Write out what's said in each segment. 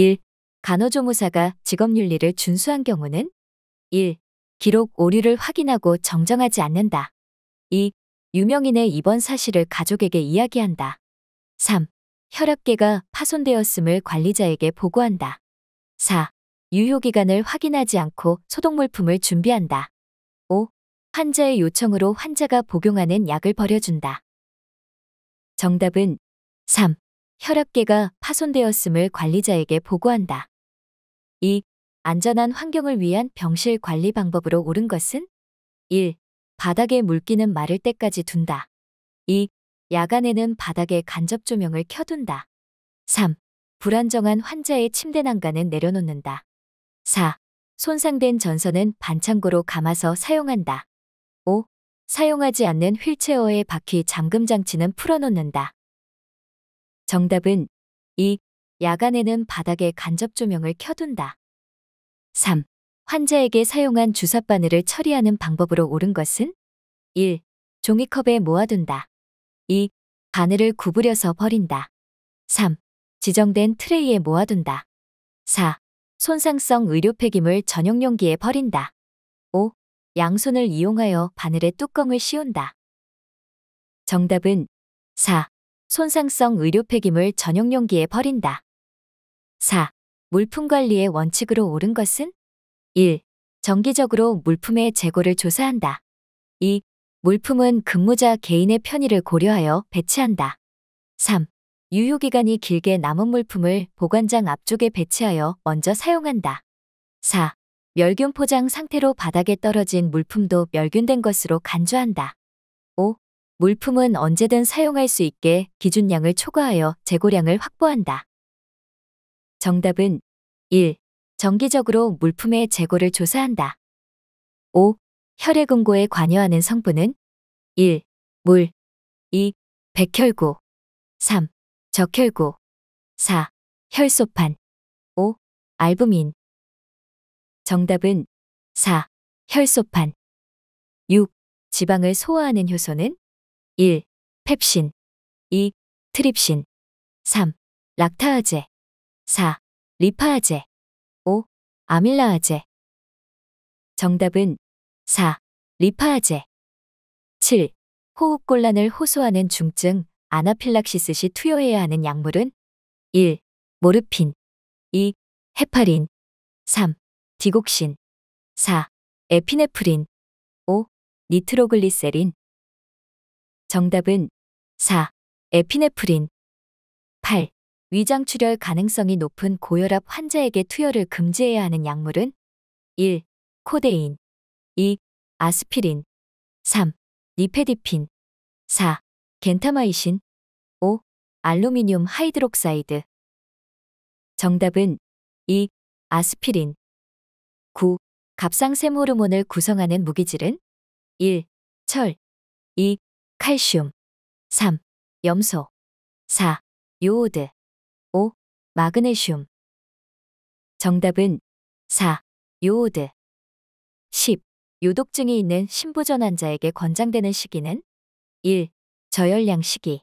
1. 간호조무사가 직업윤리를 준수한 경우는 1. 기록 오류를 확인하고 정정하지 않는다. 2. 유명인의 입원 사실을 가족에게 이야기한다. 3. 혈압계가 파손되었음을 관리자에게 보고한다. 4. 유효기간을 확인하지 않고 소독물품을 준비한다. 5. 환자의 요청으로 환자가 복용하는 약을 버려준다. 정답은 3. 혈압계가 파손되었음을 관리자에게 보고한다. 2. 안전한 환경을 위한 병실 관리 방법으로 옳은 것은 1. 바닥에 물기는 마를 때까지 둔다. 2. 야간에는 바닥에 간접 조명을 켜둔다. 3. 불안정한 환자의 침대 난간은 내려놓는다. 4. 손상된 전선은 반창고로 감아서 사용한다. 5. 사용하지 않는 휠체어의 바퀴 잠금 장치는 풀어놓는다. 정답은 2. 야간에는 바닥에 간접 조명을 켜둔다. 3. 환자에게 사용한 주사 바늘을 처리하는 방법으로 옳은 것은 1. 종이컵에 모아둔다. 2. 바늘을 구부려서 버린다. 3. 지정된 트레이에 모아둔다. 4. 손상성 의료 폐기물 전용 용기에 버린다. 5. 양손을 이용하여 바늘에 뚜껑을 씌운다. 정답은 4. 손상성 의료 폐기물 전용 용기에 버린다. 4. 물품 관리의 원칙으로 옳은 것은? 1. 정기적으로 물품의 재고를 조사한다. 2. 물품은 근무자 개인의 편의를 고려하여 배치한다. 3. 유효기간이 길게 남은 물품을 보관장 앞쪽에 배치하여 먼저 사용한다. 4. 멸균 포장 상태로 바닥에 떨어진 물품도 멸균된 것으로 간주한다. 물품은 언제든 사용할 수 있게 기준량을 초과하여 재고량을 확보한다. 정답은 1. 정기적으로 물품의 재고를 조사한다. 5. 혈액 응고에 관여하는 성분은 1. 물 2. 백혈구 3. 적혈구 4. 혈소판 5. 알부민 정답은 4. 혈소판 6. 지방을 소화하는 효소는 1. 펩신 2. 트립신 3. 락타아제 4. 리파아제 5. 아밀라아제 정답은 4. 리파아제 7. 호흡곤란을 호소하는 중증 아나필락시스 시 투여해야 하는 약물은 1. 모르핀 2. 헤파린 3. 디곡신 4. 에피네프린 5. 니트로글리세린 정답은 4. 에피네프린 8. 위장 출혈 가능성이 높은 고혈압 환자에게 투여를 금지해야 하는 약물은 1. 코데인 2. 아스피린 3. 니페디핀 4. 겐타마이신 5. 알루미늄 하이드록사이드 정답은 2. 아스피린 9. 갑상샘 호르몬을 구성하는 무기질은 1. 철 2. 칼슘 3. 염소 4. 요오드 5. 마그네슘 정답은 4. 요오드 10. 요독증이 있는 심부전 환자에게 권장되는 시기는 1. 저열량 시기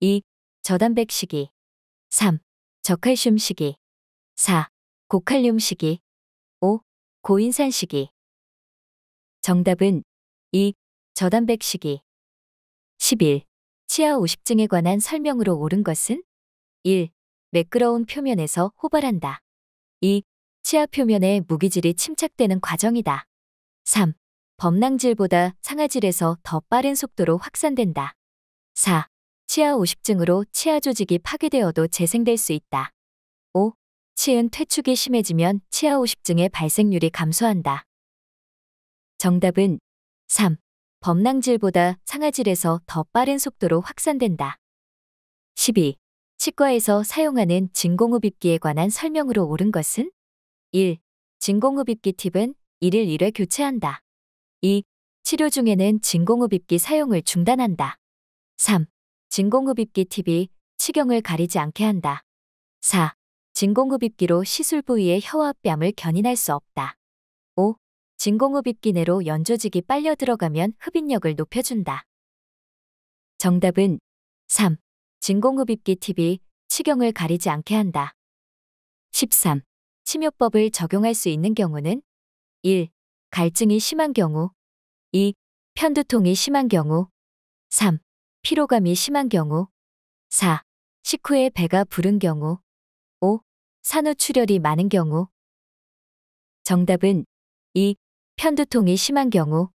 2. 저단백 시기 3. 저칼슘 시기 4. 고칼륨 시기 5. 고인산 시기 정답은 2. 저단백 시기 11. 치아 5식증에 관한 설명으로 옳은 것은 1. 매끄러운 표면에서 호발한다. 2. 치아 표면에 무기질이 침착되는 과정이다. 3. 범낭질보다 상아질에서 더 빠른 속도로 확산된다. 4. 치아 5식증으로 치아 조직이 파괴되어도 재생될 수 있다. 5. 치은 퇴축이 심해지면 치아 5식증의 발생률이 감소한다. 정답은 3. 범낭질보다 상아질에서 더 빠른 속도로 확산된다. 12. 치과에서 사용하는 진공흡입기에 관한 설명으로 옳은 것은 1. 진공흡입기 팁은 1일 1회 교체한다. 2. 치료 중에는 진공흡입기 사용을 중단한다. 3. 진공흡입기 팁이 치경을 가리지 않게 한다. 4. 진공흡입기로 시술 부위의 혀와 뺨을 견인할 수 없다. 5. 진공흡입 기내로 연조직이 빨려 들어가면 흡입력을 높여준다. 정답은 3. 진공흡입기 팁이 치경을 가리지 않게 한다. 13. 치료법을 적용할 수 있는 경우는 1. 갈증이 심한 경우 2. 편두통이 심한 경우 3. 피로감이 심한 경우 4. 식후에 배가 부른 경우 5. 산후출혈이 많은 경우 정답은 2. 편두통이 심한 경우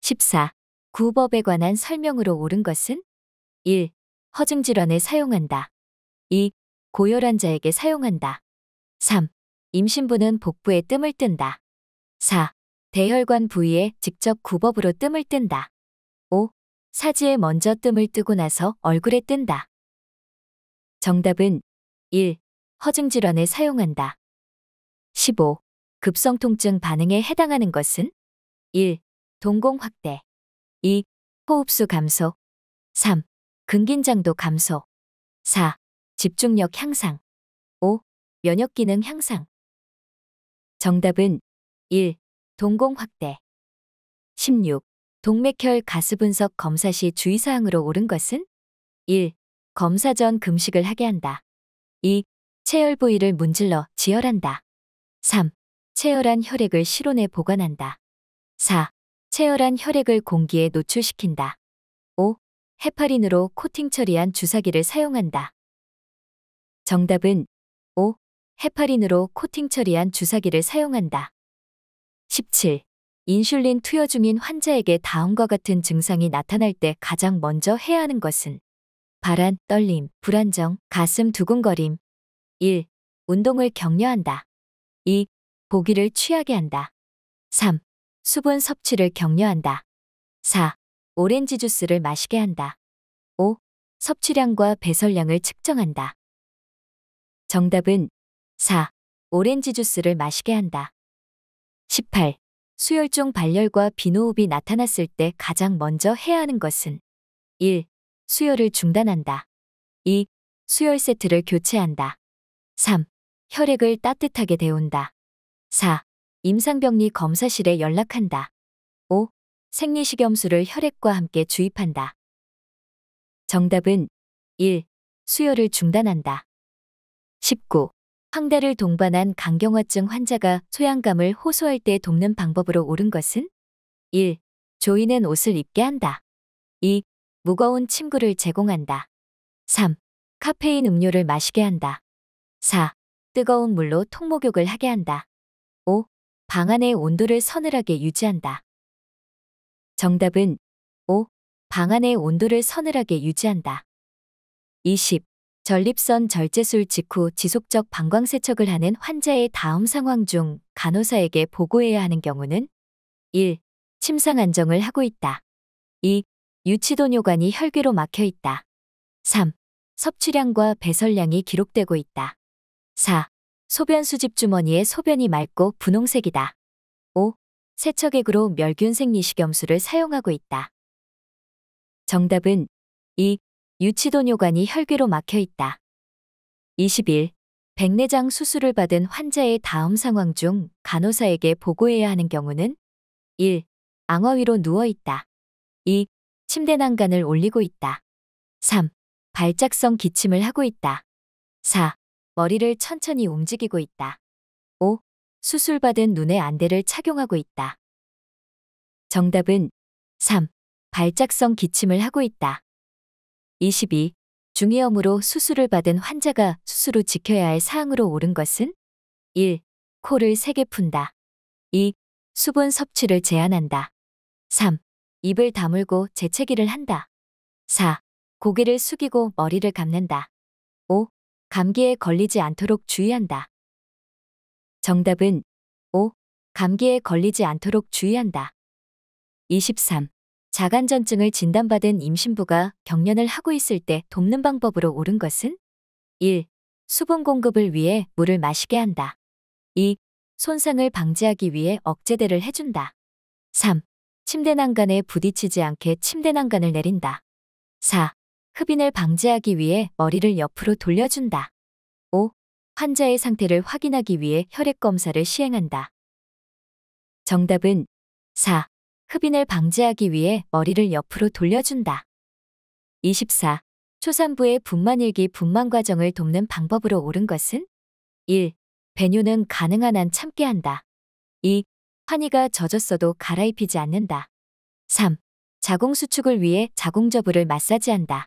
14. 구법에 관한 설명으로 옳은 것은 1. 허증질환에 사용한다. 2. 고열 환자에게 사용한다. 3. 임신부는 복부에 뜸을 뜬다. 4. 대혈관 부위에 직접 구법으로 뜸을 뜬다. 5. 사지에 먼저 뜸을 뜨고 나서 얼굴에 뜬다. 정답은 1. 허증질환에 사용한다. 15. 급성통증 반응에 해당하는 것은 1. 동공 확대 2. 호흡수 감소 3. 근긴장도 감소 4. 집중력 향상 5. 면역기능 향상 정답은 1. 동공 확대 16. 동맥혈 가스분석 검사 시 주의사항으로 옳은 것은 1. 검사 전 금식을 하게 한다. 2. 체열 부위를 문질러 지혈한다. 3. 체열한 혈액을 실온에 보관한다. 4. 체열한 혈액을 공기에 노출시킨다. 5. 헤파린으로 코팅 처리한 주사기를 사용한다. 정답은 5. 헤파린으로 코팅 처리한 주사기를 사용한다. 17. 인슐린 투여 중인 환자에게 다음과 같은 증상이 나타날 때 가장 먼저 해야 하는 것은 발한, 떨림, 불안정, 가슴 두근거림. 1. 운동을 격려한다. 2. 보기를 취하게 한다. 3. 수분 섭취를 격려한다. 4. 오렌지 주스를 마시게 한다. 5. 섭취량과 배설량을 측정한다. 정답은 4. 오렌지 주스를 마시게 한다. 18. 수혈종 발열과 비노흡이 나타났을 때 가장 먼저 해야 하는 것은 1. 수혈을 중단한다. 2. 수혈 세트를 교체한다. 3. 혈액을 따뜻하게 데운다. 4. 임상병리 검사실에 연락한다. 5. 생리식염수를 혈액과 함께 주입한다. 정답은 1. 수혈을 중단한다. 19. 황대를 동반한 강경화증 환자가 소양감을 호소할 때 돕는 방법으로 옳은 것은? 1. 조이는 옷을 입게 한다. 2. 무거운 침구를 제공한다. 3. 카페인 음료를 마시게 한다. 4. 뜨거운 물로 통목욕을 하게 한다. 방 안의 온도를 서늘하게 유지한다. 정답은 5. 방 안의 온도를 서늘하게 유지한다. 20. 전립선 절제술 직후 지속적 방광세척을 하는 환자의 다음 상황 중 간호사에게 보고해야 하는 경우는 1. 침상 안정을 하고 있다. 2. 유치도뇨관이 혈귀로 막혀 있다. 3. 섭취량과 배설량이 기록되고 있다. 4. 소변 수집 주머니에 소변이 맑고 분홍색이다. 5. 세척액으로 멸균생 리식염수를 사용하고 있다. 정답은 2. 유치도뇨관이 혈귀로 막혀 있다. 21. 백내장 수술을 받은 환자의 다음 상황 중 간호사에게 보고해야 하는 경우는 1. 앙어 위로 누워 있다. 2. 침대 난간을 올리고 있다. 3. 발작성 기침을 하고 있다. 4. 머리를 천천히 움직이고 있다. 5. 수술받은 눈의 안대를 착용하고 있다. 정답은 3. 발작성 기침을 하고 있다. 22. 중이염으로 수술을 받은 환자가 수술 후 지켜야 할 사항으로 옳은 것은? 1. 코를 세게 푼다. 2. 수분 섭취를 제한한다. 3. 입을 다물고 재채기를 한다. 4. 고개를 숙이고 머리를 감는다. 감기에 걸리지 않도록 주의한다. 정답은 5. 감기에 걸리지 않도록 주의한다. 23. 자간전증을 진단받은 임신부가 경련을 하고 있을 때 돕는 방법으로 옳은 것은? 1. 수분 공급을 위해 물을 마시게 한다. 2. 손상을 방지하기 위해 억제대를 해준다. 3. 침대 난간에 부딪히지 않게 침대 난간을 내린다. 4. 흡인을 방지하기 위해 머리를 옆으로 돌려준다. 5. 환자의 상태를 확인하기 위해 혈액 검사를 시행한다. 정답은 4. 흡인을 방지하기 위해 머리를 옆으로 돌려준다. 24. 초산부의 분만일기 분만 과정을 돕는 방법으로 옳은 것은? 1. 배뇨는 가능한 한 참게 한다. 2. 환희가 젖었어도 갈아입히지 않는다. 3. 자궁 수축을 위해 자궁저부를 마사지한다.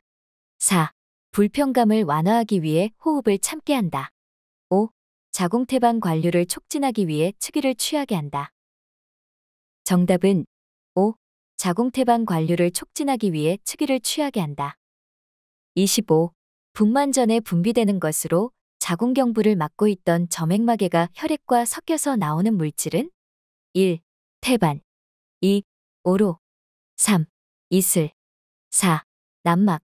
4. 불편감을 완화하기 위해 호흡을 참게 한다. 5. 자궁태반 관류를 촉진하기 위해 측위를 취하게 한다. 정답은 5. 자궁태반 관류를 촉진하기 위해 측위를 취하게 한다. 25. 분만 전에 분비되는 것으로 자궁경부를 막고 있던 점액마개가 혈액과 섞여서 나오는 물질은 1. 태반 2. 오로 3. 이슬 4. 난막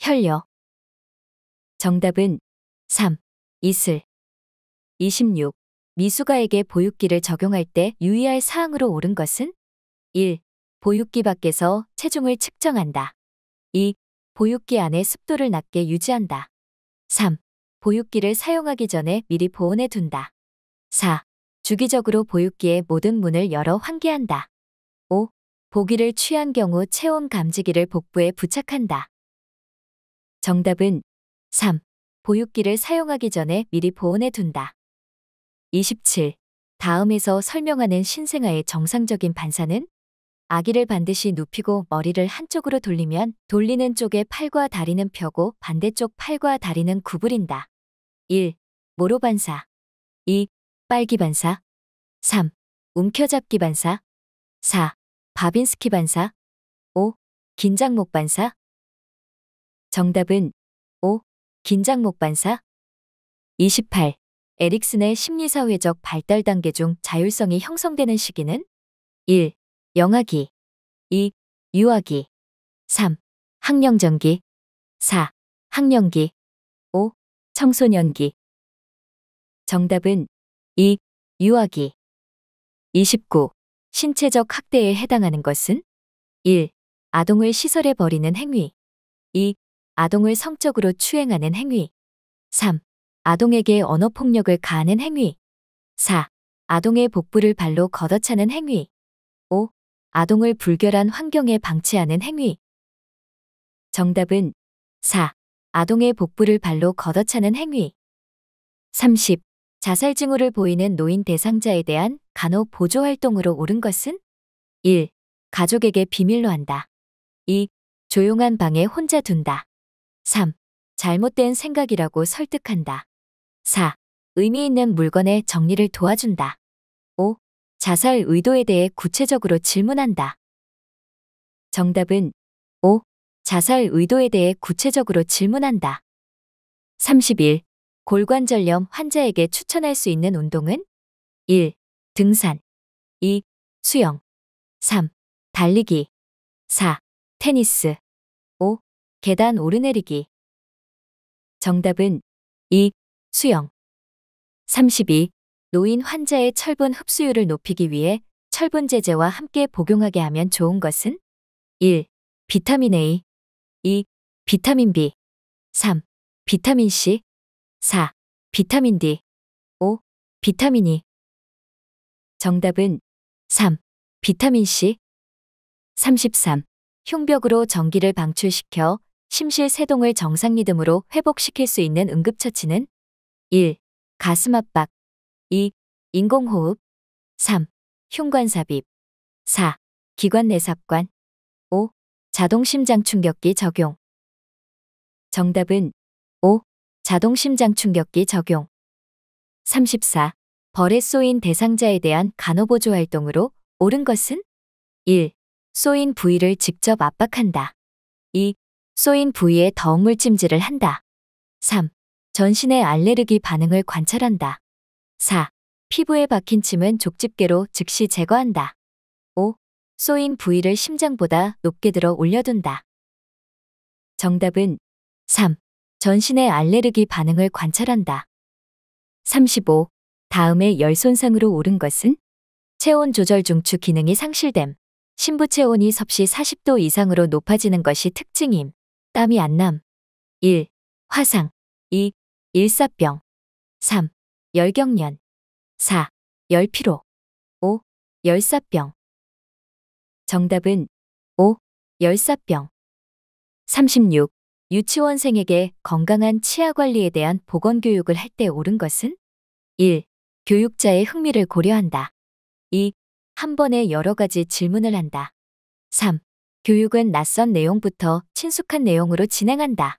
혈려. 정답은 3. 이슬. 26. 미수가에게 보육기를 적용할 때 유의할 사항으로 옳은 것은? 1. 보육기 밖에서 체중을 측정한다. 2. 보육기 안에 습도를 낮게 유지한다. 3. 보육기를 사용하기 전에 미리 보온해 둔다. 4. 주기적으로 보육기의 모든 문을 열어 환기한다. 5. 보기를 취한 경우 체온 감지기를 복부에 부착한다. 정답은 3. 보육기를 사용하기 전에 미리 보온해 둔다. 27. 다음에서 설명하는 신생아의 정상적인 반사는 아기를 반드시 눕히고 머리를 한쪽으로 돌리면 돌리는 쪽의 팔과 다리는 펴고 반대쪽 팔과 다리는 구부린다. 1. 모로 반사 2. 빨기 반사 3. 움켜잡기 반사 4. 바빈스키 반사 5. 긴장목 반사 정답은 5. 긴장 목반사 28. 에릭슨의 심리사회적 발달 단계 중 자율성이 형성되는 시기는 1. 영아기 2. 유아기 3. 학령전기 4. 학령기 5. 청소년기 정답은 2. 유아기 29. 신체적 학대에 해당하는 것은 1. 아동을 시설에 버리는 행위 2. 아동을 성적으로 추행하는 행위. 3. 아동에게 언어폭력을 가하는 행위. 4. 아동의 복부를 발로 걷어차는 행위. 5. 아동을 불결한 환경에 방치하는 행위. 정답은 4. 아동의 복부를 발로 걷어차는 행위. 30. 자살 징후를 보이는 노인 대상자에 대한 간호 보조 활동으로 옳은 것은? 1. 가족에게 비밀로 한다. 2. 조용한 방에 혼자 둔다. 3. 잘못된 생각이라고 설득한다. 4. 의미 있는 물건의 정리를 도와준다. 5. 자살 의도에 대해 구체적으로 질문한다. 정답은 5. 자살 의도에 대해 구체적으로 질문한다. 31. 골관절염 환자에게 추천할 수 있는 운동은? 1. 등산 2. 수영 3. 달리기 4. 테니스 계단 오르내리기. 정답은 2. 수영. 32. 노인 환자의 철분 흡수율을 높이기 위해 철분 제제와 함께 복용하게 하면 좋은 것은 1. 비타민 A 2. 비타민 B 3. 비타민 C 4. 비타민 D 5. 비타민 E 정답은 3. 비타민 C 33. 흉벽으로 전기를 방출시켜 심실 세동을 정상 리듬으로 회복시킬 수 있는 응급처치는 1. 가슴 압박 2. 인공호흡 3. 흉관삽입 4. 기관 내삽관 5. 자동 심장 충격기 적용 정답은 5. 자동 심장 충격기 적용 34. 벌에 쏘인 대상자에 대한 간호보조 활동으로 옳은 것은 1. 쏘인 부위를 직접 압박한다. 2. 쏘인 부위에 더운 물찜질을 한다. 3. 전신의 알레르기 반응을 관찰한다. 4. 피부에 박힌 침은 족집게로 즉시 제거한다. 5. 쏘인 부위를 심장보다 높게 들어 올려둔다. 정답은 3. 전신의 알레르기 반응을 관찰한다. 35. 다음에 열 손상으로 오른 것은 체온 조절 중추 기능이 상실됨, 신부 체온이 섭씨 40도 이상으로 높아지는 것이 특징임. 땀이 안 남. 1. 화상. 2. 일사병. 3. 열경련. 4. 열피로. 5. 열사병. 정답은 5. 열사병. 36. 유치원생에게 건강한 치아 관리에 대한 보건 교육을 할 때 옳은 것은? 1. 교육자의 흥미를 고려한다. 2. 한 번에 여러 가지 질문을 한다. 3. 교육은 낯선 내용부터 친숙한 내용으로 진행한다.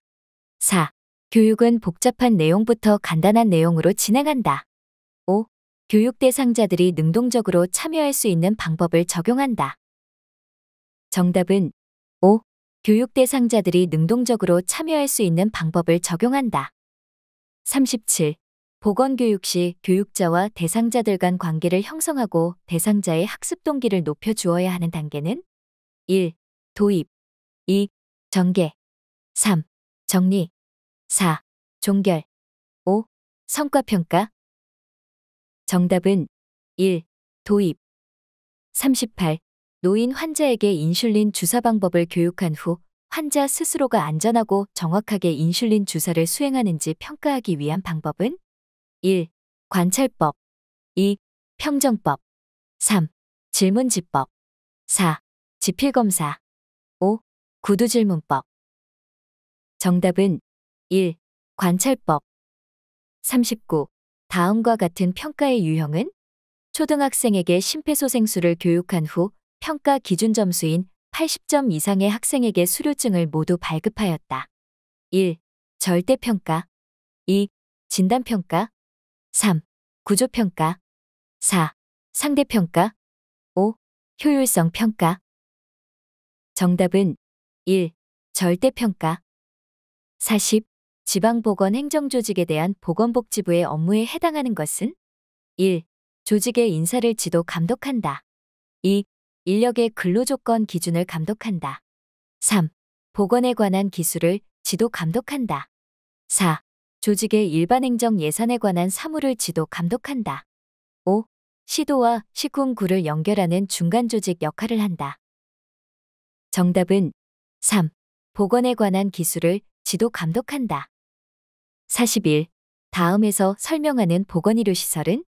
4. 교육은 복잡한 내용부터 간단한 내용으로 진행한다. 5. 교육 대상자들이 능동적으로 참여할 수 있는 방법을 적용한다. 정답은 5. 교육 대상자들이 능동적으로 참여할 수 있는 방법을 적용한다. 37. 보건교육 시 교육자와 대상자들 간 관계를 형성하고 대상자의 학습 동기를 높여주어야 하는 단계는 1. 도입 2. 전개 3. 정리 4. 종결 5. 성과평가 정답은 1. 도입 38. 노인 환자에게 인슐린 주사 방법을 교육한 후 환자 스스로가 안전하고 정확하게 인슐린 주사를 수행하는지 평가하기 위한 방법은 1. 관찰법 2. 평정법 3. 질문지법 4. 지필검사 구두질 문법 정답은 1. 관찰법 39. 다음과 같은 평가의 유형은 초등학생에게 심폐소생술을 교육한 후 평가 기준 점수인 80점 이상의 학생에게 수료증을 모두 발급하였다. 1. 절대평가 2. 진단평가 3. 구조평가 4. 상대평가 5. 효율성평가 정답은 1. 절대평가 40. 지방보건행정조직에 대한 보건복지부의 업무에 해당하는 것은 1. 조직의 인사를 지도 감독한다. 2. 인력의 근로조건 기준을 감독한다. 3. 보건에 관한 기술을 지도 감독한다. 4. 조직의 일반행정 예산에 관한 사무를 지도 감독한다. 5. 시도와 시군구를 연결하는 중간조직 역할을 한다. 정답은 3. 보건에 관한 기술을 지도 감독한다. 41. 다음에서 설명하는 보건의료 시설은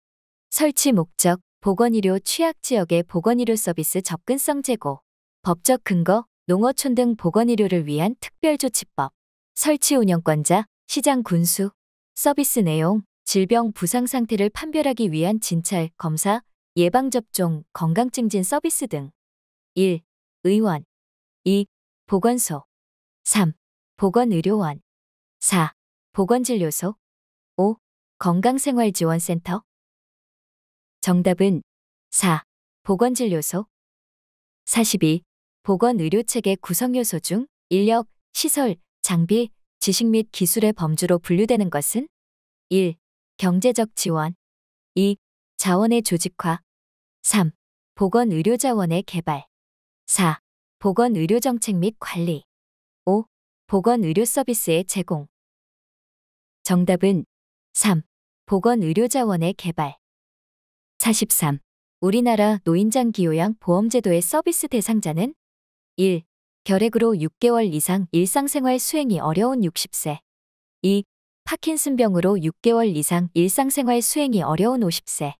설치 목적, 보건의료 취약 지역의 보건의료 서비스 접근성 제고, 법적 근거, 농어촌 등 보건의료를 위한 특별조치법, 설치 운영권자, 시장 군수, 서비스 내용, 질병 부상 상태를 판별하기 위한 진찰, 검사, 예방접종, 건강증진 서비스 등. 1. 의원 2. 보건소 3. 보건의료원 4. 보건진료소 5. 건강생활지원센터 정답은 4. 보건진료소 42. 보건의료체계 구성요소 중 인력, 시설, 장비, 지식 및 기술의 범주로 분류되는 것은 1. 경제적 지원 2. 자원의 조직화 3. 보건의료자원의 개발 4. 보건 의료 정책 및 관리. 5. 보건 의료 서비스의 제공. 정답은 3. 보건 의료 자원의 개발. 43. 우리나라 노인장 기요양 보험제도의 서비스 대상자는 1. 결핵으로 6개월 이상 일상생활 수행이 어려운 60세 2. 파킨슨병으로 6개월 이상 일상생활 수행이 어려운 50세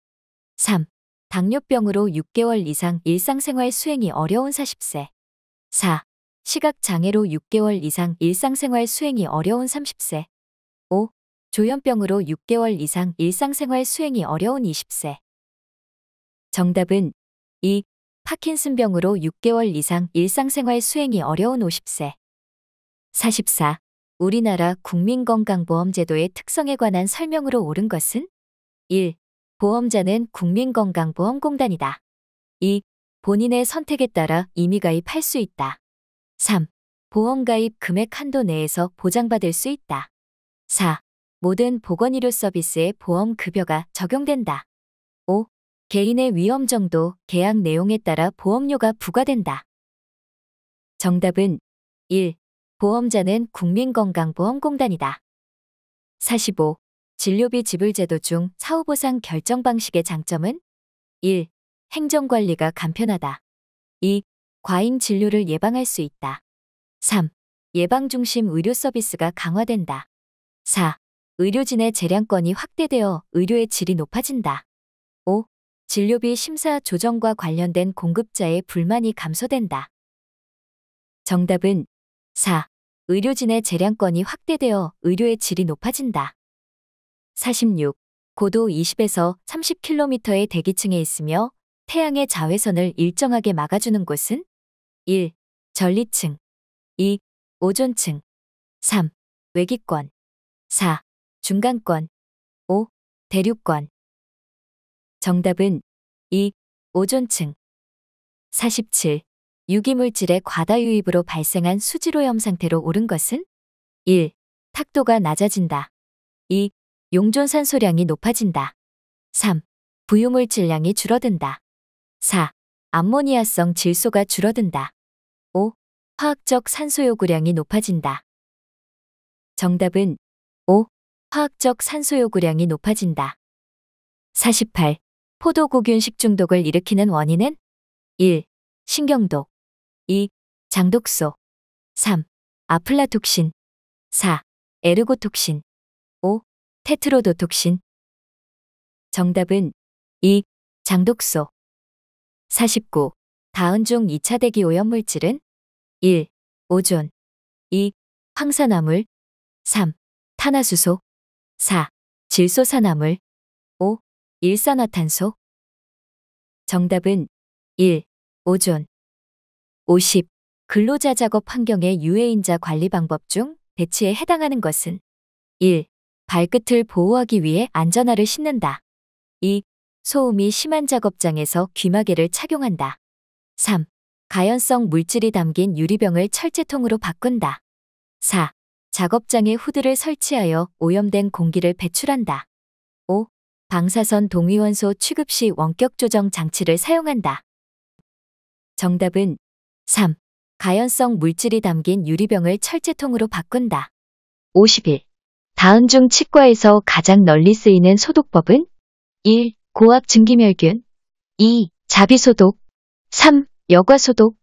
3. 당뇨병으로 6개월 이상 일상생활 수행이 어려운 40세 4. 시각장애로 6개월 이상 일상생활 수행이 어려운 30세. 5. 조현병으로 6개월 이상 일상생활 수행이 어려운 20세. 정답은 2. 파킨슨병으로 6개월 이상 일상생활 수행이 어려운 50세. 44. 우리나라 국민건강보험제도의 특성에 관한 설명으로 옳은 것은? 1. 보험자는 국민건강보험공단이다. 2. 본인의 선택에 따라 이미 가입할 수 있다. 3. 보험 가입 금액 한도 내에서 보장받을 수 있다. 4. 모든 보건의료 서비스에 보험 급여가 적용된다. 5. 개인의 위험 정도, 계약 내용에 따라 보험료가 부과된다. 정답은 1. 보험자는 국민건강보험공단이다. 45. 진료비 지불제도 중 사후보상 결정 방식의 장점은 1. 행정관리가 간편하다. 2. 과잉 진료를 예방할 수 있다. 3. 예방중심 의료 서비스가 강화된다. 4. 의료진의 재량권이 확대되어 의료의 질이 높아진다. 5. 진료비 심사 조정과 관련된 공급자의 불만이 감소된다. 정답은 4. 의료진의 재량권이 확대되어 의료의 질이 높아진다. 46. 고도 20에서 30km의 대기층에 있으며 태양의 자외선을 일정하게 막아주는 곳은 1. 전리층 2. 오존층 3. 외기권 4. 중간권 5. 대륙권 정답은 2. 오존층 47. 유기물질의 과다 유입으로 발생한 수지로염 상태로 오른 것은 1. 탁도가 낮아진다. 2. 용존산소량이 높아진다. 3. 부유물질량이 줄어든다. 4. 암모니아성 질소가 줄어든다. 5. 화학적 산소 요구량이 높아진다. 정답은 5. 화학적 산소 요구량이 높아진다. 48. 포도고균 식중독을 일으키는 원인은 1. 신경독 2. 장독소 3. 아플라톡신 4. 에르고톡신 5. 테트로도톡신 정답은 2. 장독소 49. 다은종 2차 대기 오염물질은 1. 오존 2. 황산화물 3. 탄화수소 4. 질소산화물 5. 일산화탄소 정답은 1. 오존 50. 근로자 작업 환경의 유해인자 관리 방법 중대치에 해당하는 것은 1. 발끝을 보호하기 위해 안전화를 신는다. 2. 소음이 심한 작업장에서 귀마개를 착용한다. 3. 가연성 물질이 담긴 유리병을 철제통으로 바꾼다. 4. 작업장에 후드를 설치하여 오염된 공기를 배출한다. 5. 방사선 동위원소 취급 시 원격 조정 장치를 사용한다. 정답은 3. 가연성 물질이 담긴 유리병을 철제통으로 바꾼다. 51. 다음 중 치과에서 가장 널리 쓰이는 소독법은? 1. 고압 증기멸균 2. 자비소독 3. 여과소독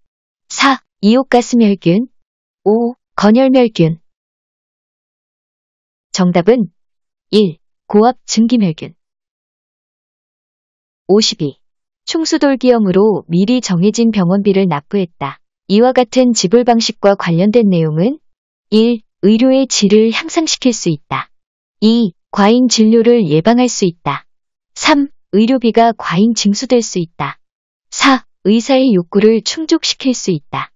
4. 이옥가스멸균 5. 건열멸균 정답은 1. 고압 증기멸균 52. 충수돌기염으로 미리 정해진 병원비를 납부했다. 이와 같은 지불 방식과 관련된 내용은 1. 의료의 질을 향상시킬 수 있다. 2. 과잉 진료를 예방할 수 있다. 3. 의료비가 과잉 징수될 수 있다. 4. 의사의 욕구를 충족시킬 수 있다.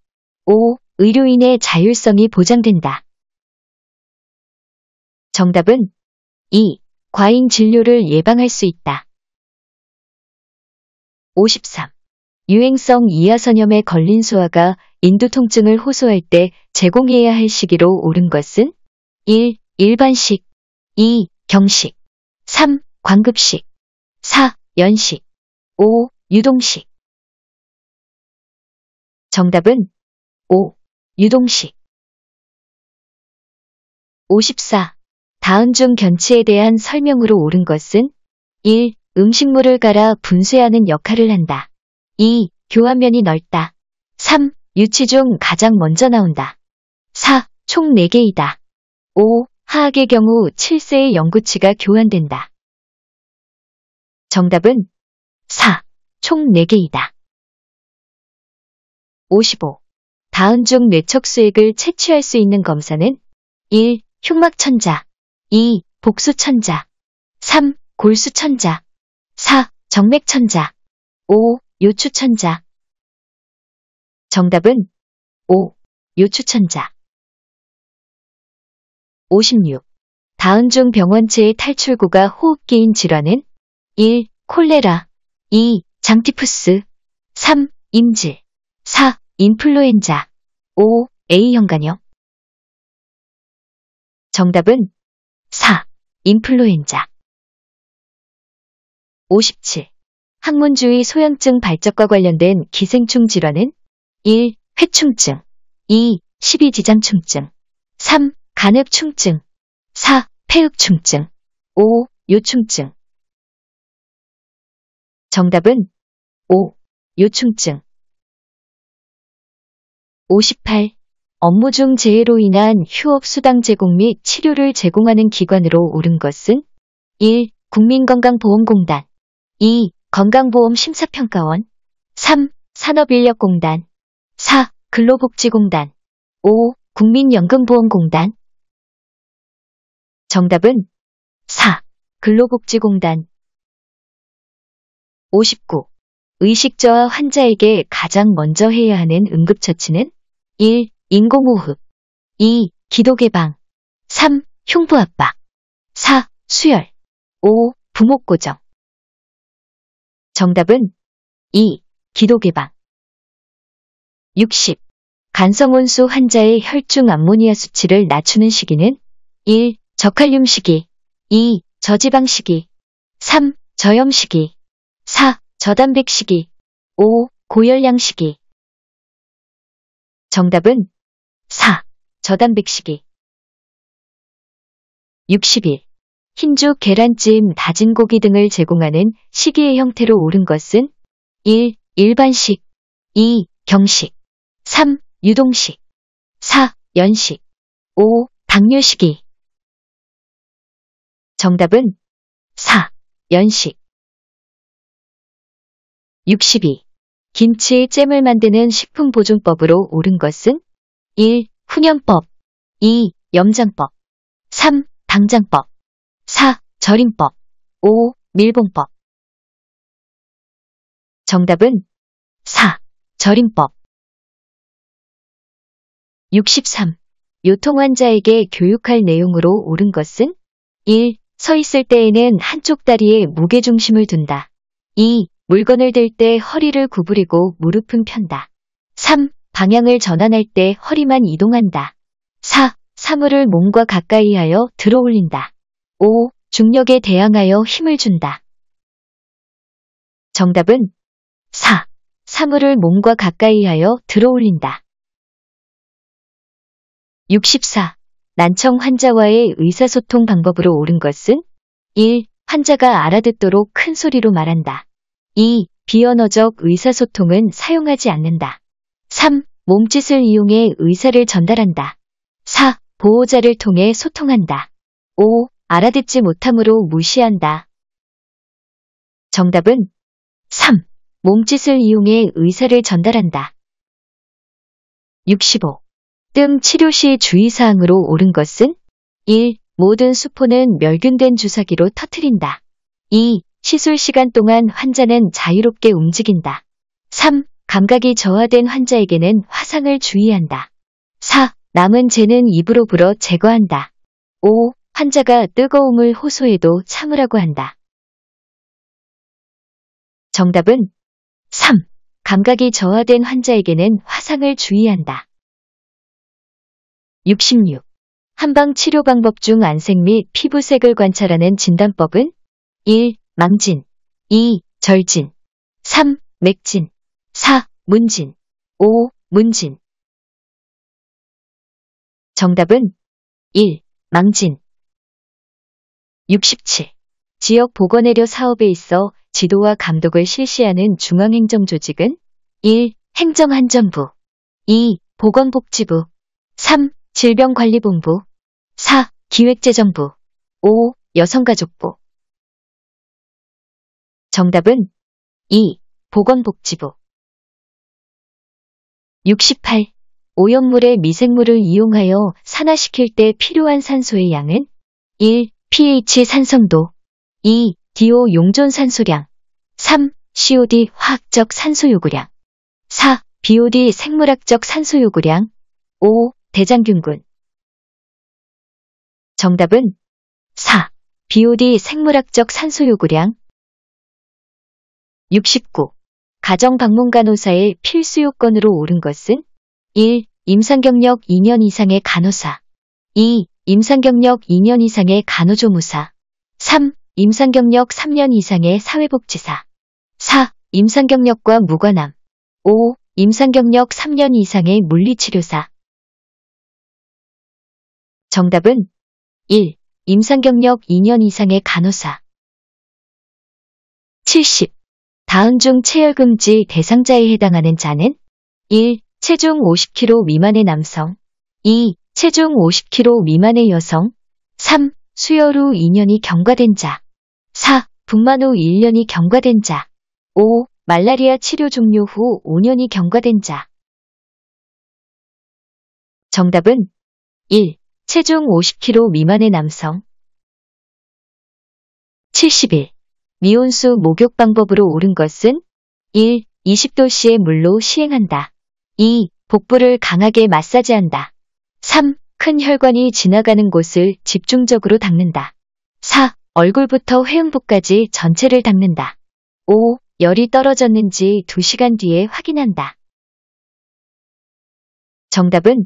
5. 의료인의 자율성이 보장된다. 정답은 2. 과잉 진료를 예방할 수 있다. 53. 유행성 이하선염에 걸린 소아가 인두통증을 호소할 때 제공해야 할 시기로 옳은 것은 1. 일반식 2. 경식 3. 광급식 4. 연식 5. 유동식 정답은 5. 유동식 54. 다음 중 견치에 대한 설명으로 옳은 것은 1. 음식물을 갈아 분쇄하는 역할을 한다. 2. 교환면이 넓다. 3. 유치 중 가장 먼저 나온다. 4. 총 4개이다. 5. 하악의 경우 7세의 연구치가 교환된다. 정답은 4. 총 4개이다. 55. 다음 중 뇌척 수액을 채취할 수 있는 검사는 1. 흉막천자 2. 복수천자 3. 골수천자 4. 정맥천자 5. 요추천자 정답은 5. 요추천자 56. 다음 중 병원체의 탈출구가 호흡기인 질환은 1. 콜레라 2. 장티푸스 3. 임질 4. 인플루엔자 5. A형 간염 정답은 4. 인플루엔자 57. 항문주의 소형증 발적과 관련된 기생충 질환은 1. 회충증 2. 십이지장충증 3. 간흡충증 4. 폐흡충증 5. 요충증 정답은 5. 요충증 58. 업무 중 재해로 인한 휴업 수당 제공 및 치료를 제공하는 기관으로 옳은 것은 1. 국민건강보험공단 2. 건강보험심사평가원 3. 산업인력공단 4. 근로복지공단 5. 국민연금보험공단 정답은 4. 근로복지공단 59. 의식저하 환자에게 가장 먼저 해야 하는 응급처치는 1. 인공호흡 2. 기도개방 3. 흉부압박 4. 수혈 5. 부목고정 정답은 2. 기도개방 60. 간성온수 환자의 혈중 암모니아 수치를 낮추는 시기는 1. 저칼륨 시기 2. 저지방 시기 3. 저염 시기 4. 저단백 식이 5. 고열량 식이 정답은 4. 저단백 식이 61. 흰죽, 계란찜, 다진 고기 등을 제공하는 시기의 형태로 옳은 것은 1. 일반식 2. 경식 3. 유동식 4. 연식 5. 당뇨식이 정답은 4. 연식 62. 김치 잼을 만드는 식품보존법으로 옳은 것은 1. 훈연법 2. 염장법 3. 당장법 4. 절임법 5. 밀봉법 정답은 4. 절임법 63. 요통 환자에게 교육할 내용으로 옳은 것은 1. 서 있을 때에는 한쪽 다리에 무게중심을 둔다. 2. 물건을 들 때 허리를 구부리고 무릎은 편다. 3. 방향을 전환할 때 허리만 이동한다. 4. 사물을 몸과 가까이 하여 들어 올린다. 5. 중력에 대항하여 힘을 준다. 정답은 4. 사물을 몸과 가까이 하여 들어 올린다. 64. 난청 환자와의 의사소통 방법으로 옳은 것은 1. 환자가 알아듣도록 큰 소리로 말한다. 2. 비언어적 의사소통은 사용하지 않는다. 3. 몸짓을 이용해 의사를 전달한다. 4. 보호자를 통해 소통한다. 5. 알아듣지 못함으로 무시한다. 정답은 3. 몸짓을 이용해 의사를 전달한다. 65. 뜸 치료 시 주의사항으로 옳은 것은 1. 모든 수포는 멸균된 주사기로 터트린다 2. 시술 시간 동안 환자는 자유롭게 움직인다. 3. 감각이 저하된 환자에게는 화상을 주의한다. 4. 남은 재는 입으로 불어 제거한다. 5. 환자가 뜨거움을 호소해도 참으라고 한다. 정답은 3. 감각이 저하된 환자에게는 화상을 주의한다. 66. 한방 치료 방법 중 안색 및 피부색을 관찰하는 진단법은 1. 망진 2. 절진 3. 맥진 4. 문진 5. 문진 정답은 1. 망진 67. 지역 보건의료 사업에 있어 지도와 감독을 실시하는 중앙행정조직은 1. 행정안전부 2. 보건복지부 3. 질병관리본부 4. 기획재정부 5. 여성가족부 정답은 2. 보건복지부 68. 오염물의 미생물을 이용하여 산화시킬 때 필요한 산소의 양은 1. pH 산성도 2. DO 용존 산소량 3. COD 화학적 산소 요구량 4. BOD 생물학적 산소 요구량 5. 대장균군 정답은 4. BOD 생물학적 산소 요구량 69. 가정방문간호사의 필수 요건으로 오른 것은 1. 임상경력 2년 이상의 간호사 2. 임상경력 2년 이상의 간호조무사 3. 임상경력 3년 이상의 사회복지사 4. 임상경력과 무관함 5. 임상경력 3년 이상의 물리치료사 정답은 1. 임상경력 2년 이상의 간호사 70. 다음 중 체열금지 대상자에 해당하는 자는 1. 체중 50kg 미만의 남성 2. 체중 50kg 미만의 여성 3. 수혈 후 2년이 경과된 자 4. 분만 후 1년이 경과된 자 5. 말라리아 치료 종료 후 5년이 경과된 자 정답은 1. 체중 50kg 미만의 남성 71. 미온수 목욕 방법으로 옳은 것은 1. 20도씨의 물로 시행한다. 2. 복부를 강하게 마사지한다. 3. 큰 혈관이 지나가는 곳을 집중적으로 닦는다. 4. 얼굴부터 회음부까지 전체를 닦는다. 5. 열이 떨어졌는지 2시간 뒤에 확인한다. 정답은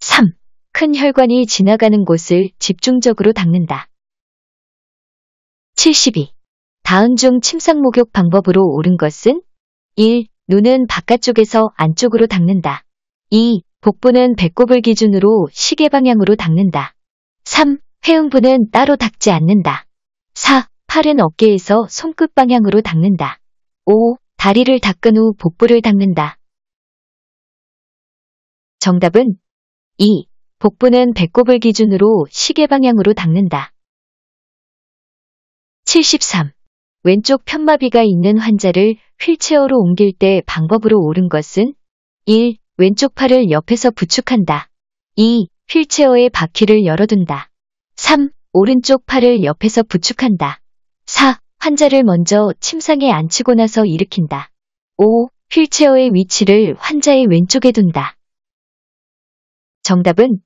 3. 큰 혈관이 지나가는 곳을 집중적으로 닦는다. 72. 다음 중 침상 목욕 방법으로 옳은 것은 1. 눈은 바깥쪽에서 안쪽으로 닦는다. 2. 복부는 배꼽을 기준으로 시계 방향으로 닦는다. 3. 회음부는 따로 닦지 않는다. 4. 팔은 어깨에서 손끝 방향으로 닦는다. 5. 다리를 닦은 후 복부를 닦는다. 정답은 2. 복부는 배꼽을 기준으로 시계 방향으로 닦는다. 73. 왼쪽 편마비가 있는 환자를 휠체어로 옮길 때 방법으로 옳은 것은 1. 왼쪽 팔을 옆에서 부축한다. 2. 휠체어의 바퀴를 열어둔다. 3. 오른쪽 팔을 옆에서 부축한다. 4. 환자를 먼저 침상에 앉히고 나서 일으킨다. 5. 휠체어의 위치를 환자의 왼쪽에 둔다. 정답은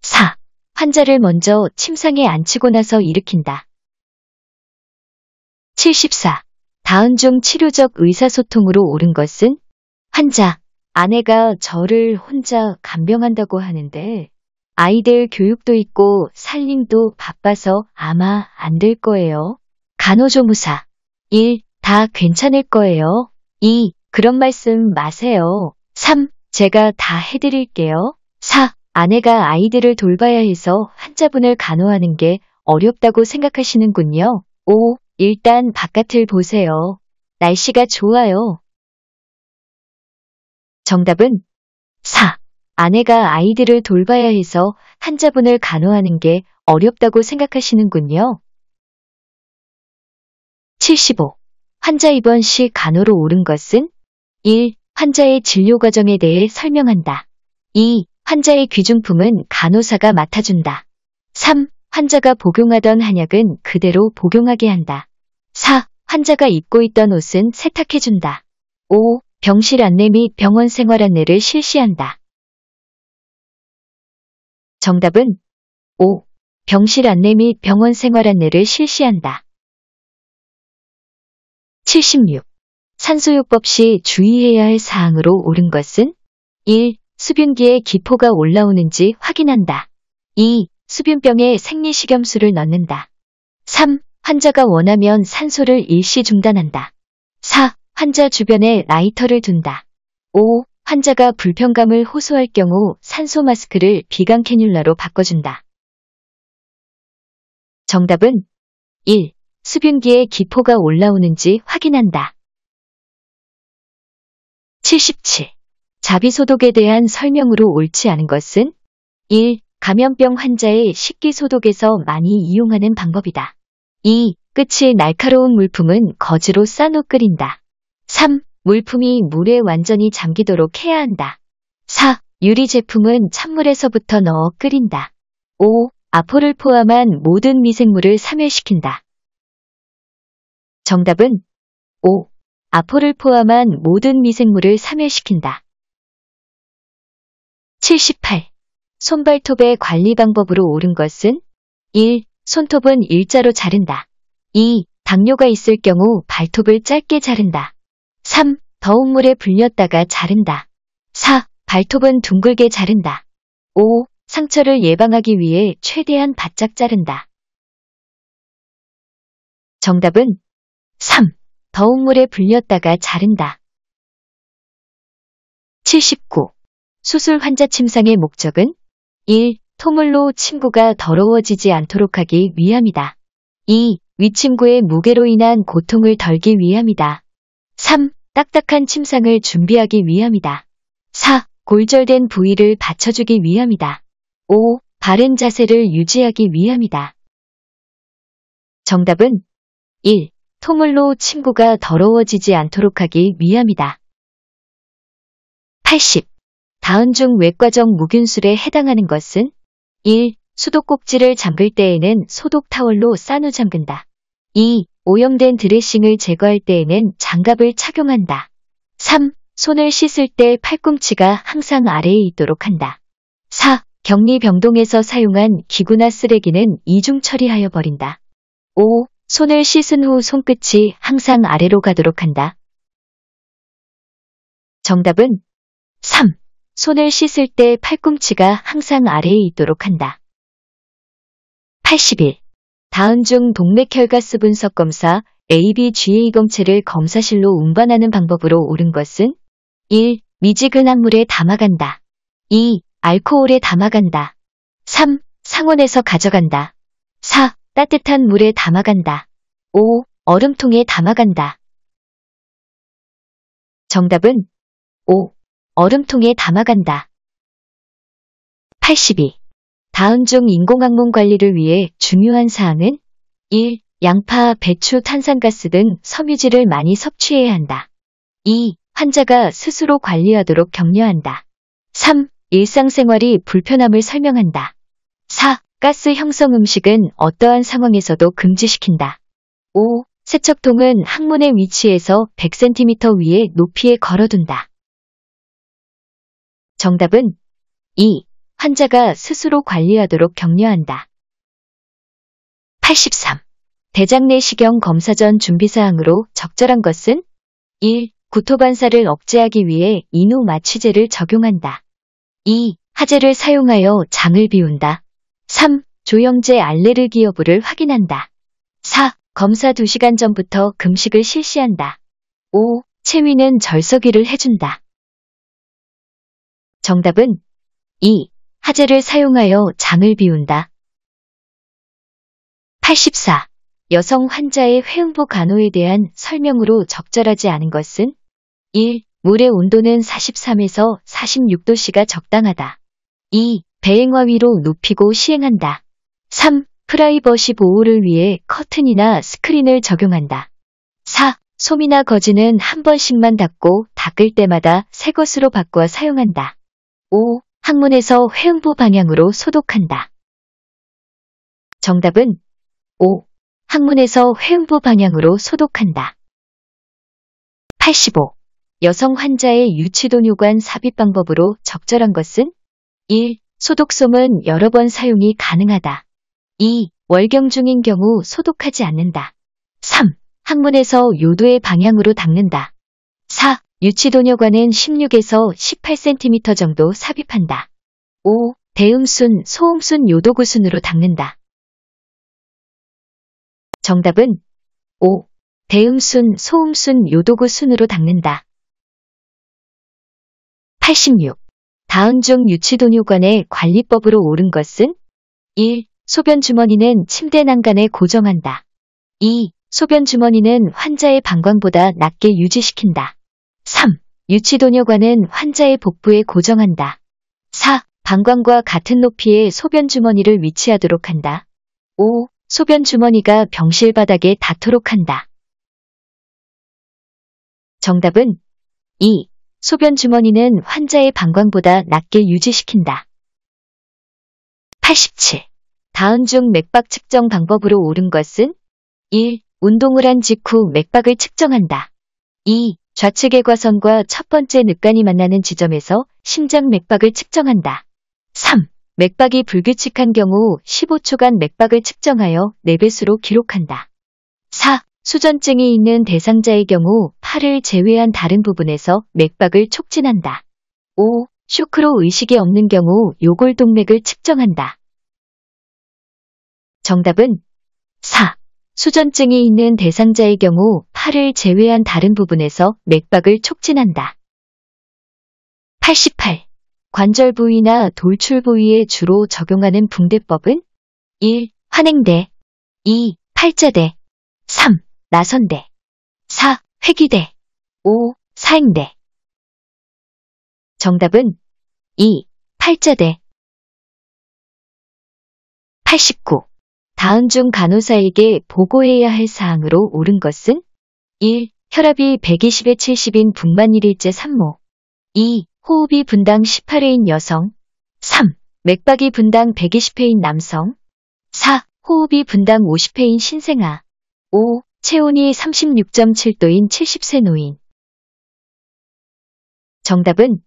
4. 환자를 먼저 침상에 앉히고 나서 일으킨다. 74. 다운 중 치료적 의사소통으로 옳은 것은 환자, 아내가 저를 혼자 간병한다고 하는데 아이들 교육도 있고 살림도 바빠서 아마 안 될 거예요. 간호조무사 1. 다 괜찮을 거예요. 2. 그런 말씀 마세요. 3. 제가 다 해드릴게요. 4. 아내가 아이들을 돌봐야 해서 환자분을 간호하는 게 어렵다고 생각하시는군요. 5. 일단 바깥을 보세요. 날씨가 좋아요. 정답은 4. 아내가 아이들을 돌봐야 해서 한자분을 간호하는 게 어렵다고 생각하시는군요. 75. 환자 입원 시 간호로 옳은 것은 1. 환자의 진료 과정에 대해 설명한다. 2. 환자의 귀중품은 간호사가 맡아준다. 3. 환자가 복용하던 한약은 그대로 복용하게 한다. 4. 환자가 입고 있던 옷은 세탁해준다. 5. 병실 안내 및 병원 생활 안내를 실시한다. 정답은 5. 병실 안내 및 병원 생활 안내를 실시한다. 76. 산소요법 시 주의해야 할 사항으로 옳은 것은 1. 수변기에 기포가 올라오는지 확인한다. 2. 수변병에 생리식염수를 넣는다. 3. 환자가 원하면 산소를 일시 중단한다. 4. 환자 주변에 라이터를 둔다. 5. 환자가 불편감을 호소할 경우 산소 마스크를 비강 캐뉼라로 바꿔준다. 정답은 1. 수변기에 기포가 올라오는지 확인한다. 77. 자비소독에 대한 설명으로 옳지 않은 것은 1. 감염병 환자의 식기소독에서 많이 이용하는 방법이다. 2. 끝이 날카로운 물품은 거즈로 싸놓 끓인다. 3. 물품이 물에 완전히 잠기도록 해야 한다. 4. 유리 제품은 찬물에서부터 넣어 끓인다. 5. 아포를 포함한 모든 미생물을 사멸시킨다. 정답은 5. 아포를 포함한 모든 미생물을 사멸시킨다. 78. 손발톱의 관리 방법으로 옳은 것은 1. 손톱은 일자로 자른다. 2. 당뇨가 있을 경우 발톱을 짧게 자른다. 3. 더운 물에 불렸다가 자른다. 4. 발톱은 둥글게 자른다. 5. 상처를 예방하기 위해 최대한 바짝 자른다. 정답은 3. 더운 물에 불렸다가 자른다. 79. 수술 환자 침상의 목적은 1. 토물로 침구가 더러워지지 않도록 하기 위함이다. 2. 위침구의 무게로 인한 고통을 덜기 위함이다. 3. 딱딱한 침상을 준비하기 위함이다. 4. 골절된 부위를 받쳐주기 위함이다. 5. 바른 자세를 유지하기 위함이다. 정답은 1. 토물로 침구가 더러워지지 않도록 하기 위함이다. 80. 다운 중 외과적 무균술에 해당하는 것은 1. 수도꼭지를 잠글 때에는 소독 타월로 싸누 잠근다. 2. 오염된 드레싱을 제거할 때에는 장갑을 착용한다. 3. 손을 씻을 때 팔꿈치가 항상 아래에 있도록 한다. 4. 격리 병동에서 사용한 기구나 쓰레기는 이중 처리하여 버린다. 5. 손을 씻은 후 손끝이 항상 아래로 가도록 한다. 정답은 3. 손을 씻을 때 팔꿈치가 항상 아래에 있도록 한다. 81. 다운중 동맥혈가스 분석 검사 ABGA 검체를 검사실로 운반하는 방법으로 옳은 것은 1. 미지근한 물에 담아간다. 2. 알코올에 담아간다. 3. 상온에서 가져간다. 4. 따뜻한 물에 담아간다. 5. 얼음통에 담아간다. 정답은 5. 얼음통에 담아간다. 82. 다음 중 인공항문 관리를 위해 중요한 사항은 1. 양파, 배추, 탄산가스 등 섬유질을 많이 섭취해야 한다. 2. 환자가 스스로 관리하도록 격려한다. 3. 일상생활이 불편함을 설명한다. 4. 가스 형성 음식은 어떠한 상황에서도 금지시킨다. 5. 세척통은 항문의 위치에서 100cm 위에 높이에 걸어둔다. 정답은 2. 환자가 스스로 관리하도록 격려한다. 83. 대장 내시경 검사 전 준비사항으로 적절한 것은 1. 구토반사를 억제하기 위해 인후 마취제를 적용한다. 2. 화제를 사용하여 장을 비운다. 3. 조영제 알레르기 여부를 확인한다. 4. 검사 2시간 전부터 금식을 실시한다. 5. 체위는 절서기를 해준다. 정답은 2. 화재를 사용하여 장을 비운다. 84. 여성 환자의 회음부 간호에 대한 설명으로 적절하지 않은 것은 1. 물의 온도는 43에서 46도씨가 적당하다. 2. 배행화 위로 높이고 시행한다. 3. 프라이버시 보호를 위해 커튼이나 스크린을 적용한다. 4. 솜이나 거즈는 한 번씩만 닦고 닦을 때마다 새 것으로 바꿔 사용한다. 5. 항문에서 회음부 방향으로 소독한다. 정답은 5. 항문에서 회음부 방향으로 소독한다. 85. 여성 환자의 유치도뇨관 삽입 방법으로 적절한 것은 1. 소독솜은 여러 번 사용이 가능하다. 2. 월경 중인 경우 소독하지 않는다. 3. 항문에서 요도의 방향으로 닦는다. 4. 유치도녀관은 16에서 18cm 정도 삽입한다. 5. 대음순, 소음순, 요도구순으로 닦는다. 정답은 5. 대음순, 소음순, 요도구순으로 닦는다. 86. 다음 중 유치도뇨관의 관리법으로 옳은 것은 1. 소변주머니는 침대 난간에 고정한다. 2. 소변주머니는 환자의 방광보다 낮게 유지시킨다. 3. 유치도뇨관은 환자의 복부에 고정한다. 4. 방광과 같은 높이의 소변주머니를 위치하도록 한다. 5. 소변주머니가 병실 바닥에 닿도록 한다. 정답은 2. 소변주머니는 환자의 방광보다 낮게 유지시킨다. 87. 다음 중 맥박 측정 방법으로 옳은 것은 1. 운동을 한 직후 맥박을 측정한다. 2. 좌측의 과선과 첫 번째 늑간이 만나는 지점에서 심장 맥박을 측정한다. 3. 맥박이 불규칙한 경우 15초간 맥박을 측정하여 4배수로 기록한다. 4. 수전증이 있는 대상자의 경우 팔을 제외한 다른 부분에서 맥박을 촉진한다. 5. 쇼크로 의식이 없는 경우 요골동맥을 측정한다. 정답은 4. 수전증이 있는 대상자의 경우 팔을 제외한 다른 부분에서 맥박을 촉진한다. 88. 관절 부위나 돌출 부위에 주로 적용하는 붕대법은 1. 환행대 2. 팔자대 3. 나선대 4. 회기대 5. 사행대 정답은 2. 팔자대 89. 다음 중 간호사에게 보고해야 할 사항으로 옳은 것은 1. 혈압이 120에 70인 분만 1일째 산모 2. 호흡이 분당 18회인 여성 3. 맥박이 분당 120회인 남성 4. 호흡이 분당 50회인 신생아 5. 체온이 36.7도인 70세 노인 정답은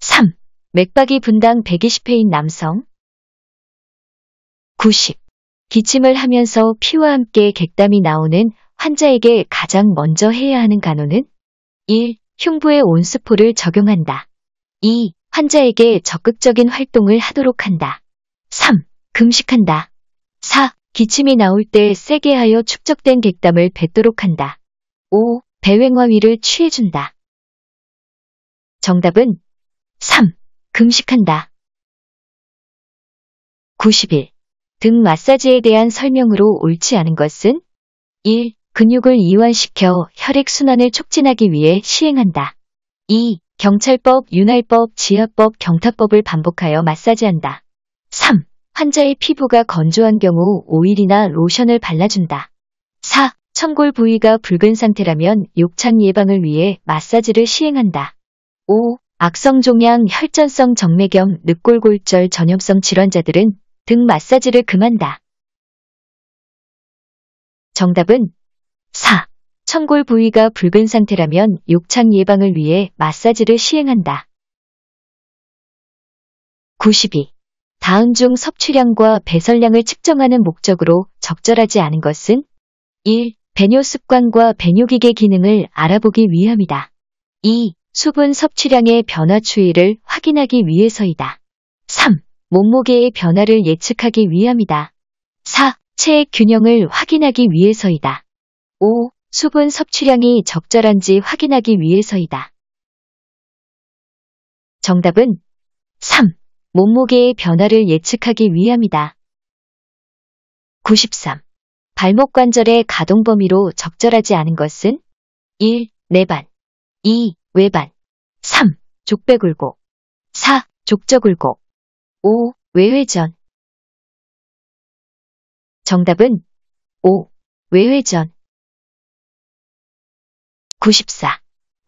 3. 맥박이 분당 120회인 남성 90. 기침을 하면서 피와 함께 객담이 나오는 환자에게 가장 먼저 해야 하는 간호는 1. 흉부에 온스포를 적용한다. 2. 환자에게 적극적인 활동을 하도록 한다. 3. 금식한다. 4. 기침이 나올 때 세게 하여 축적된 객담을 뱉도록 한다. 5. 배횡화위를 취해준다. 정답은 3. 금식한다. 91. 등 마사지에 대한 설명으로 옳지 않은 것은 1. 근육을 이완시켜 혈액순환을 촉진하기 위해 시행한다. 2. 경찰법, 윤활법, 지압법, 경타법을 반복하여 마사지한다. 3. 환자의 피부가 건조한 경우 오일이나 로션을 발라준다. 4. 청골 부위가 붉은 상태라면 욕창 예방을 위해 마사지를 시행한다. 5. 악성 종양, 혈전성 정맥염, 늑골골절 전염성 질환자들은 등 마사지를 금한다. 정답은 4. 청골 부위가 붉은 상태라면 욕창 예방을 위해 마사지를 시행한다. 92. 다음 중 섭취량과 배설량을 측정하는 목적으로 적절하지 않은 것은 1. 배뇨 습관과 배뇨기계 기능을 알아보기 위함이다. 2. 수분 섭취량의 변화 추이를 확인하기 위해서이다. 3. 몸무게의 변화를 예측하기 위함이다. 4. 체액 균형을 확인하기 위해서이다. 5. 수분 섭취량이 적절한지 확인하기 위해서이다. 정답은 3. 몸무게의 변화를 예측하기 위함이다. 93. 발목 관절의 가동 범위로 적절하지 않은 것은 1. 내반 2. 외반 3. 족배굴곡 4. 족저굴곡 5. 외회전 정답은 5. 외회전 94.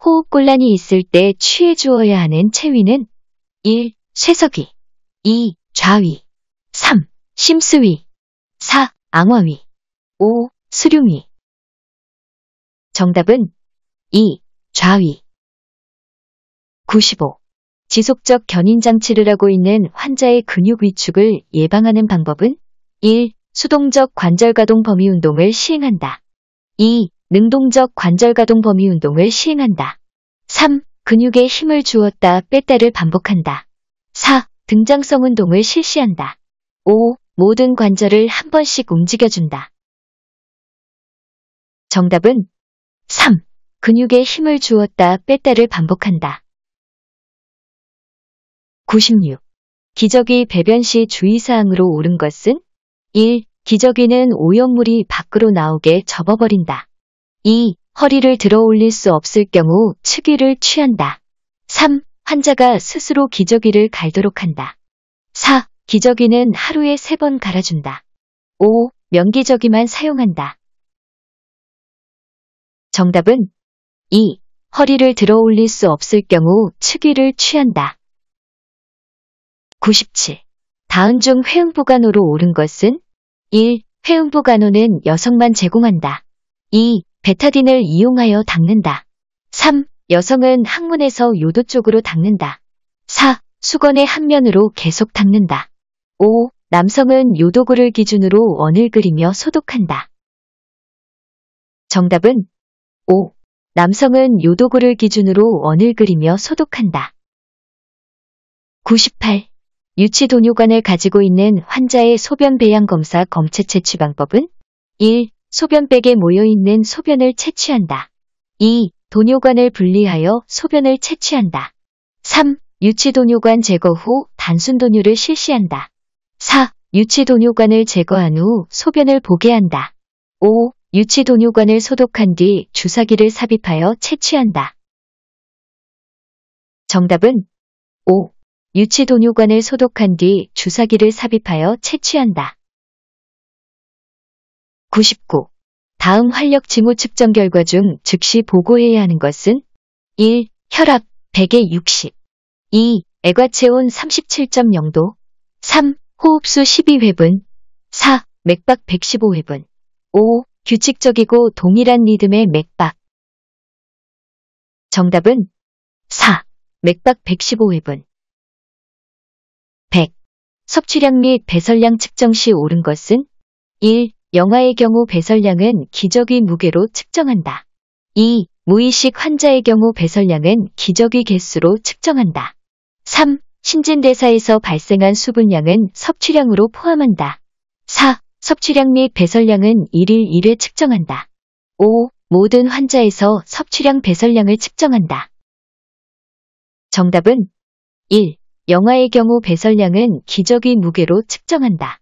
호흡곤란이 있을 때 취해 주어야 하는 체위는 1. 쇠석이 2. 좌위 3. 심수위 4. 앙화위 5. 수룡위 정답은 2. 좌위 95. 지속적 견인장치를 하고 있는 환자의 근육 위축을 예방하는 방법은 1. 수동적 관절가동 범위 운동을 시행한다. 2. 능동적 관절가동 범위 운동을 시행한다. 3. 근육에 힘을 주었다 뺐다를 반복한다. 4. 등장성 운동을 실시한다. 5. 모든 관절을 한 번씩 움직여준다. 정답은 3. 근육에 힘을 주었다 뺐다를 반복한다. 96. 기저귀 배변 시 주의사항으로 옳은 것은 1. 기저귀는 오염물이 밖으로 나오게 접어버린다. 2. 허리를 들어 올릴 수 없을 경우 측위를 취한다. 3. 환자가 스스로 기저귀를 갈도록 한다. 4. 기저귀는 하루에 3번 갈아준다. 5. 명기저귀만 사용한다. 정답은 2. 허리를 들어 올릴 수 없을 경우 측위를 취한다. 97. 다음 중 회음보관호로 옳은 것은 1. 회음보관호는 여성만 제공한다. 2. 베타딘을 이용하여 닦는다. 3. 여성은 항문에서 요도 쪽으로 닦는다. 4. 수건의 한 면으로 계속 닦는다. 5. 남성은 요도구를 기준으로 원을 그리며 소독한다. 정답은 5. 남성은 요도구를 기준으로 원을 그리며 소독한다. 98. 유치도뇨관을 가지고 있는 환자의 소변 배양 검사 검체 채취 방법은 1. 소변백에 모여있는 소변을 채취한다. 2. 도뇨관을 분리하여 소변을 채취한다. 3. 유치도뇨관 제거 후 단순 도뇨를 실시한다. 4. 유치도뇨관을 제거한 후 소변을 보게 한다. 5. 유치도뇨관을 소독한 뒤 주사기를 삽입하여 채취한다. 정답은 5. 유치 동유관을 소독한 뒤 주사기를 삽입하여 채취한다. 99. 다음 활력 징후 측정 결과 중 즉시 보고해야 하는 것은 1. 혈압 100에 60 2. 애과체온 37.0도 3. 호흡수 12회분 4. 맥박 115회분 5. 규칙적이고 동일한 리듬의 맥박 정답은 4. 맥박 115회분 섭취량 및 배설량 측정 시 옳은 것은 1. 영아의 경우 배설량은 기저귀 무게로 측정한다. 2. 무의식 환자의 경우 배설량은 기저귀 개수로 측정한다. 3. 신진대사에서 발생한 수분량은 섭취량으로 포함한다. 4. 섭취량 및 배설량은 1일 1회 측정한다. 5. 모든 환자에서 섭취량 배설량을 측정한다. 정답은 1. 영화의 경우 배설량은 기저귀 무게로 측정한다.